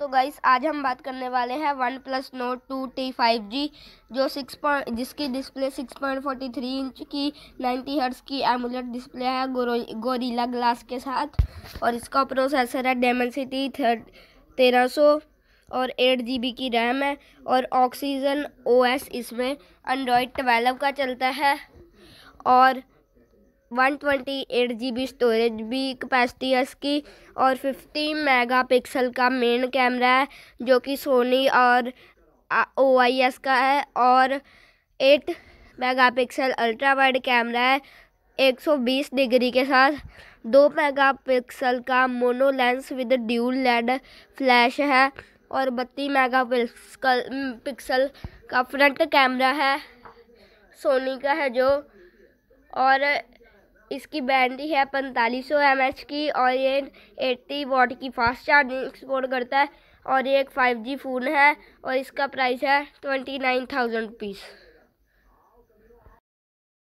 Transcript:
तो गाइस आज हम बात करने वाले हैं one plus Nord two T five G जो सिक्स पॉइंट जिसकी display six point forty three inch की नाइन्टी हर्ट्स की एमुलेट डिस्प्ले है गोरो गोरीला ग्लास के साथ और इसका प्रोसेसर है डेमेंसिटी थर्ड तेरह सौ और एट जी की रैम है और ऑक्सीजन ओएस इसमें एंड्रॉयड ट्वेल्व का चलता है और one twenty eight G B storage भी कैपेसिटी है इसकी और फिफ्टी मेगा पिक्सल का मेन कैमरा है जो कि सोनी और ओ आई एस का है और eight megapixel ultra wide camera है 120 डिग्री के साथ दो मेगापिक्सल का mono lens with dual LED flash है और बत्तीस मेगापिक्सल पिक्सल का फ्रंट कैमरा है सोनी का है जो और इसकी बैटरी है पैंतालीस सौ एम एच की और ये एट्टी वॉट की फास्ट चार्जिंग सपोर्ट करता है और ये एक फाइव जी फ़ोन है और इसका प्राइस है ट्वेंटी नाइन थाउजेंड रुपीज़